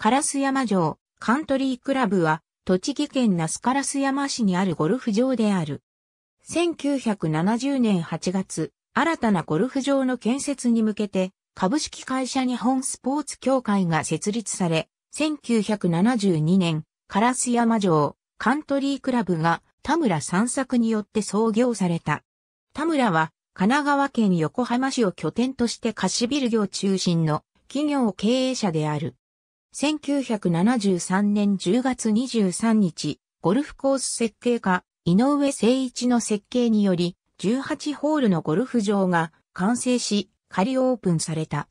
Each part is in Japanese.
カラス山城、カントリークラブは、栃木県那須烏山市にあるゴルフ場である。1970年8月、新たなゴルフ場の建設に向けて、株式会社日本スポーツ協会が設立され、1972年、カラス山城、カントリークラブが田村散策によって創業された。田村は、神奈川県横浜市を拠点として貸しビル業中心の企業経営者である。1973年10月23日、ゴルフコース設計家、井上誠一の設計により、18ホールのゴルフ場が完成し、仮オープンされた。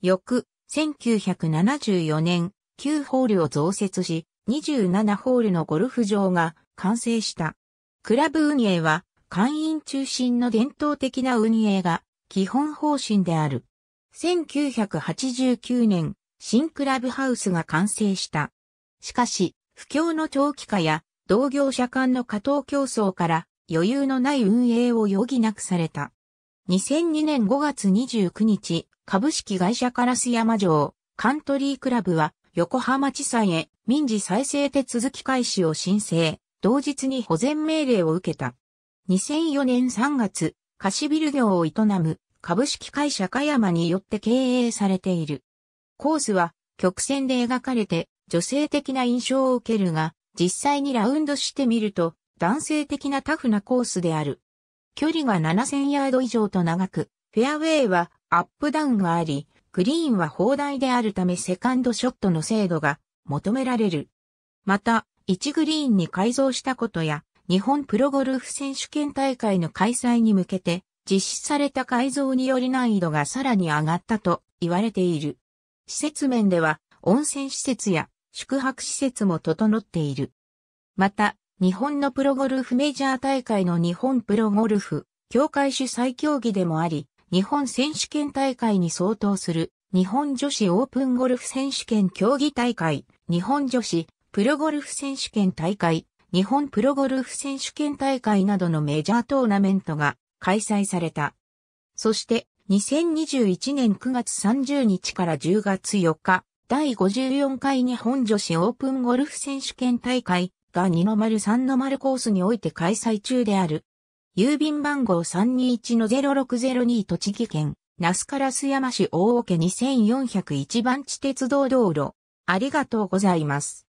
翌、1974年、9ホールを増設し、27ホールのゴルフ場が完成した。クラブ運営は、会員中心の伝統的な運営が基本方針である。1989年、新クラブハウスが完成した。しかし、不況の長期化や同業者間の過当競争から余裕のない運営を余儀なくされた。2002年5月29日、株式会社カラス山城、カントリークラブは横浜地裁へ民事再生手続き開始を申請、同日に保全命令を受けた。2004年3月、貸しビル業を営む株式会社加山によって経営されている。コースは曲線で描かれて女性的な印象を受けるが、実際にラウンドしてみると男性的なタフなコースである。距離が7000ヤード以上と長く、フェアウェイはアップダウンがあり、グリーンは砲台であるためセカンドショットの精度が求められる。また、1グリーンに改造したことや、日本プロゴルフ選手権大会の開催に向けて、実施された改造により難易度がさらに上がったと言われている。施設面では温泉施設や宿泊施設も整っている。また、日本のプロゴルフメジャー大会の日本プロゴルフ協会主催競技でもあり、日本選手権大会に相当する日本女子オープンゴルフ選手権競技大会、日本女子プロゴルフ選手権大会、日本プロゴルフ選手権大会などのメジャートーナメントが開催された。そして、2021年9月30日から10月4日、第54回日本女子オープンゴルフ選手権大会が2の丸3の丸コースにおいて開催中である。郵便番号321-0602栃木県、那須烏山市大桶2401番地鉄道道路。ありがとうございます。